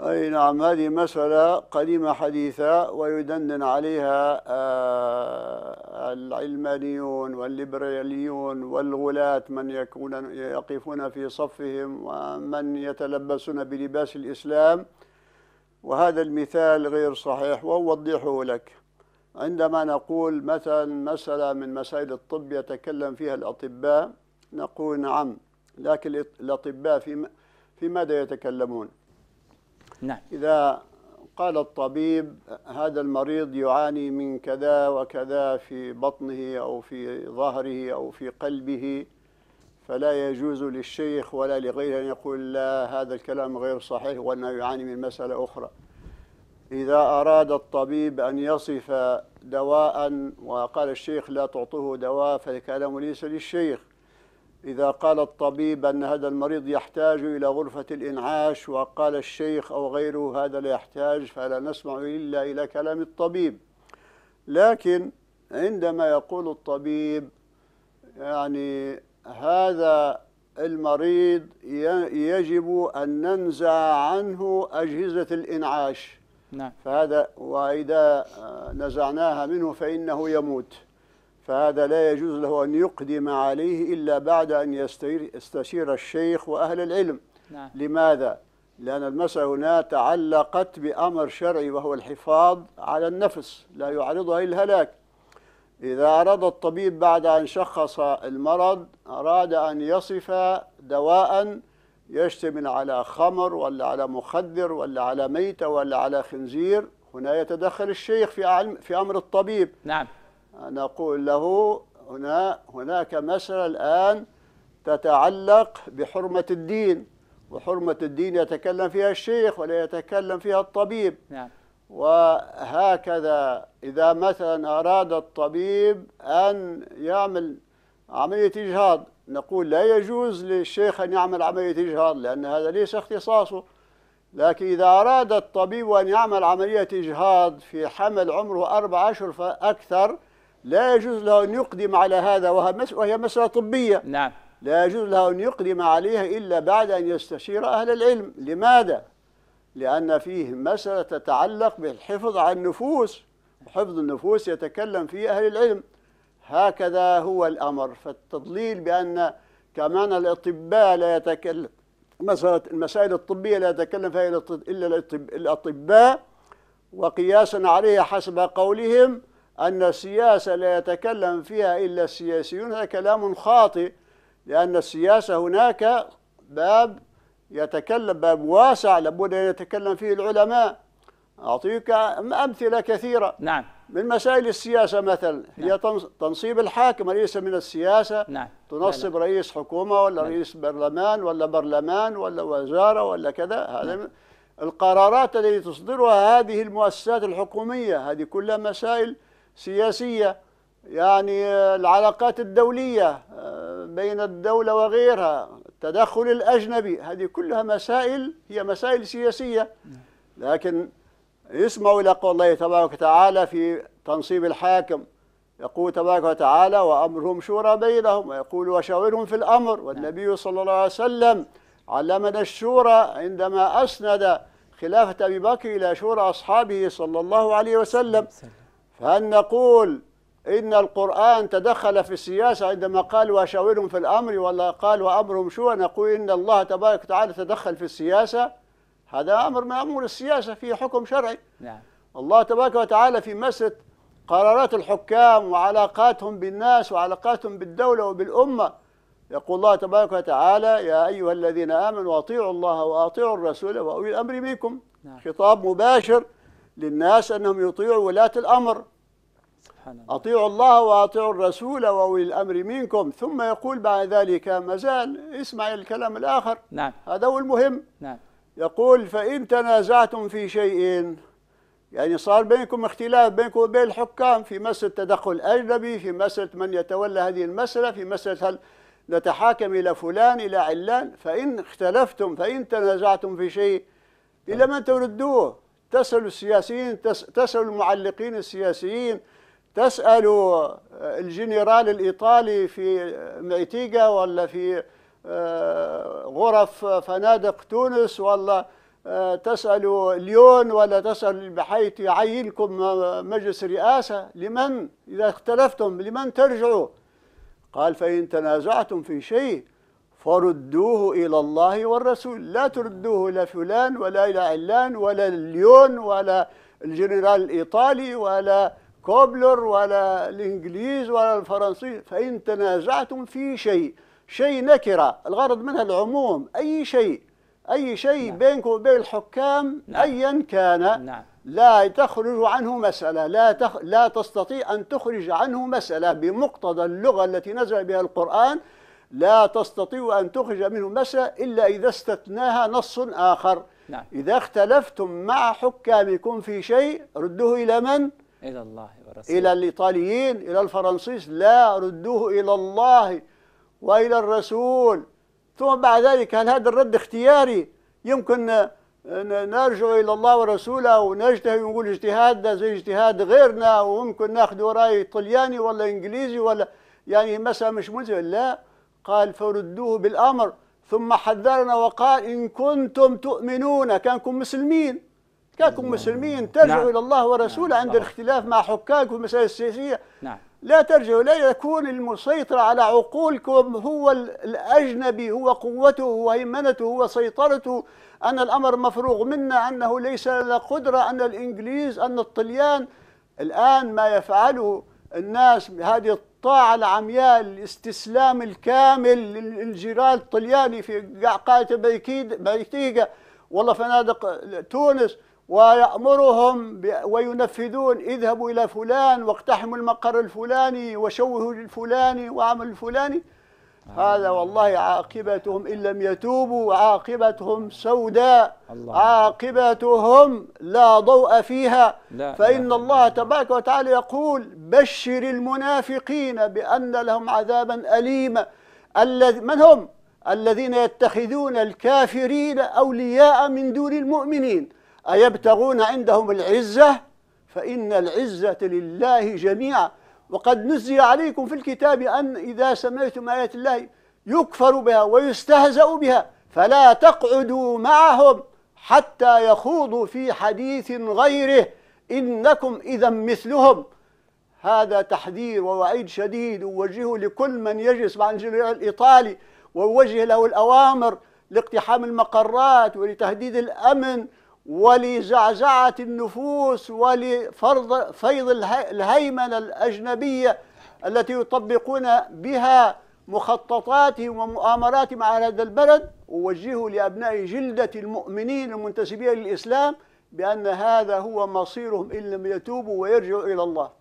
أي نعم هذه مسألة قديمة حديثة ويدندن عليها آه، العلمانيون والليبراليون والغلاة من يكون يقفون في صفهم ومن يتلبسون بلباس الإسلام وهذا المثال غير صحيح وأوضحه لك عندما نقول مثلا مسألة من مسائل الطب يتكلم فيها الأطباء نقول نعم لكن الأطباء في, في ماذا يتكلمون؟ نعم. إذا قال الطبيب هذا المريض يعاني من كذا وكذا في بطنه أو في ظهره أو في قلبه فلا يجوز للشيخ ولا لغيره أن يقول لا هذا الكلام غير صحيح وأنه يعاني من مسألة أخرى إذا أراد الطبيب أن يصف دواء وقال الشيخ لا تعطوه دواء فالكلام ليس للشيخ إذا قال الطبيب أن هذا المريض يحتاج إلى غرفة الإنعاش وقال الشيخ أو غيره هذا لا يحتاج فلا نسمع إلا إلى كلام الطبيب لكن عندما يقول الطبيب يعني هذا المريض يجب أن ننزع عنه أجهزة الإنعاش نعم. فهذا وإذا آه، نزعناها منه فإنه يموت فهذا لا يجوز له أن يقدم عليه إلا بعد أن يستشير الشيخ وأهل العلم نعم. لماذا؟ لأن المسألة هنا تعلقت بأمر شرعي وهو الحفاظ على النفس لا يعرضها للهلاك إذا أراد الطبيب بعد أن شخص المرض أراد أن يصف دواء يشتمل على خمر ولا على مخدر ولا على ميتة ولا على خنزير هنا يتدخل الشيخ في في أمر الطبيب نعم نقول له هنا هناك مسألة الآن تتعلق بحرمة الدين وحرمة الدين يتكلم فيها الشيخ ولا يتكلم فيها الطبيب نعم. وهكذا إذا مثلا أراد الطبيب أن يعمل عملية إجهاض نقول لا يجوز للشيخ أن يعمل عملية إجهاض لأن هذا ليس اختصاصه لكن إذا أراد الطبيب أن يعمل عملية إجهاض في حمل عمره أربع أشهر فأكثر لا يجوز له أن يقدم على هذا وهي مسألة طبية نعم لا يجوز له أن يقدم عليها إلا بعد أن يستشير أهل العلم لماذا؟ لأن فيه مسألة تتعلق بالحفظ على النفوس وحفظ النفوس يتكلم فيه أهل العلم هكذا هو الأمر فالتضليل بأن كمان الأطباء لا يتكلم مسألة المسائل الطبية لا يتكلم فيها إلا الأطباء وقياسا عليها حسب قولهم أن السياسة لا يتكلم فيها إلا السياسيون هذا كلام خاطئ لأن السياسة هناك باب يتكلم باب واسع لابد أن يتكلم فيه العلماء أعطيك أمثلة كثيرة نعم من مسائل السياسة مثلا نعم. هي تنصيب الحاكم ليس من السياسة نعم. تنصب نعم. رئيس حكومة ولا نعم. رئيس برلمان ولا برلمان ولا وزارة ولا كذا نعم. هذا نعم. القرارات التي تصدرها هذه المؤسسات الحكومية هذه كلها مسائل سياسية يعني آه، العلاقات الدولية آه، بين الدولة وغيرها التدخل الأجنبي هذه كلها مسائل هي مسائل سياسية لكن اسمعوا إلى قول الله تبارك وتعالى في تنصيب الحاكم يقول تبارك وتعالى وأمرهم شورى بينهم ويقول وشاورهم في الأمر نعم. والنبي صلى الله عليه وسلم علمنا الشورى عندما أسند خلافة أبي بكر إلى شورى أصحابه صلى الله عليه وسلم نعم. فهل نقول إن القرآن تدخل في السياسة عندما قال وشاورهم في الأمر ولا قال وأمرهم شو نقول إن الله تبارك وتعالى تدخل في السياسة هذا أمر من أمور السياسة فيه حكم شرعي نعم. الله تبارك وتعالى في مسألة قرارات الحكام وعلاقاتهم بالناس وعلاقاتهم بالدولة وبالأمة يقول الله تبارك وتعالى يا أيها الذين آمنوا أطيعوا الله وأطيعوا الرسول وأولي الأمر منكم نعم. خطاب مباشر للناس أنهم يطيعوا ولاة الأمر أطيعوا الله وأطيعوا الرسول وأولي الأمر منكم ثم يقول بعد ذلك مازال اسمع الكلام الآخر نعم. هذا هو المهم نعم. يقول فإن تنازعتم في شيء يعني صار بينكم اختلاف بينكم وبين الحكام في مسألة تدخل الأجنبي في مسألة من يتولى هذه المسألة في مسألة هل نتحاكم إلى فلان إلى علان فإن اختلفتم فإن تنازعتم في شيء إلى من تردوه تسأل السياسيين تسأل المعلقين السياسيين تسأل آه، الجنرال الإيطالي في ميتيجا ولا في آه، غرف فنادق تونس ولا آه، تسأل ليون ولا تسأل بحيث يعينكم مجلس رئاسة لمن إذا اختلفتم لمن ترجعوا قال فإن تنازعتم في شيء فردوه إلى الله والرسول لا تردوه إلى فلان ولا إلى علان ولا ليون ولا الجنرال الإيطالي ولا كوبلر ولا الإنجليز ولا الفرنسي فإن تنازعتم في شيء شيء نكرة الغرض منها العموم أي شيء أي شيء نعم. بينك وبين الحكام نعم. أيا كان نعم. لا تخرج عنه مسألة لا, تخ... لا تستطيع أن تخرج عنه مسألة بمقتضى اللغة التي نزل بها القرآن لا تستطيع أن تخرج منه مسألة إلا إذا استثناها نص آخر نعم. إذا اختلفتم مع حكامكم في شيء ردوه إلى من؟ إلى الله ورسوله إلى الإيطاليين إلى الفرنسيس لا ردوه إلى الله وإلى الرسول ثم بعد ذلك هل هذا الرد اختياري يمكن نرجع إلى الله ورسوله ونجتهد ونقول اجتهادنا زي اجتهاد غيرنا وممكن ناخذ رأي طلياني ولا إنجليزي ولا يعني مسألة مش ملزمة لا قال فردوه بالأمر ثم حذرنا وقال إن كنتم تؤمنون كانكم مسلمين كانكم مسلمين نعم. ترجعوا نعم. إلى الله ورسوله نعم. عند الاختلاف مع حكامكم المسائل السياسية نعم. لا ترجعوا لا يكون المسيطر على عقولكم هو الأجنبي هو قوته هو هيمنته هو سيطرته أن الأمر مفروغ منا أنه ليس لنا قدرة أن الإنجليز أن الطليان الآن ما يفعله الناس هذه الطاعة العمياء الاستسلام الكامل للجيران الطلياني في بيكيد بيتيقة والله فنادق تونس ويأمرهم وينفذون اذهبوا إلى فلان واقتحموا المقر الفلاني وشوهوا الفلاني واعملوا الفلاني هذا والله عاقبتهم إن لم يتوبوا عاقبتهم سوداء الله. عاقبتهم لا ضوء فيها لا فإن الله تبارك وتعالى يقول بشر المنافقين بأن لهم عذابا أليما من هم؟ الذين يتخذون الكافرين أولياء من دون المؤمنين أيبتغون عندهم العزة فإن العزة لله جميعا وقد نزل عليكم في الكتاب أن إذا سمعتم آيات الله يكفر بها ويستهزأ بها فلا تقعدوا معهم حتى يخوضوا في حديث غيره إنكم إذا مثلهم هذا تحذير ووعيد شديد ووجهه لكل من يجلس مع الانجلير الإيطالي ووجه له الأوامر لاقتحام المقرات ولتهديد الأمن ولزعزعة النفوس ولفرض فيض الهيمنة الأجنبية التي يطبقون بها مخططاتهم ومؤامراتهم على هذا البلد أوجهه لأبناء جلدة المؤمنين المنتسبين للإسلام بأن هذا هو مصيرهم إن لم يتوبوا ويرجعوا إلى الله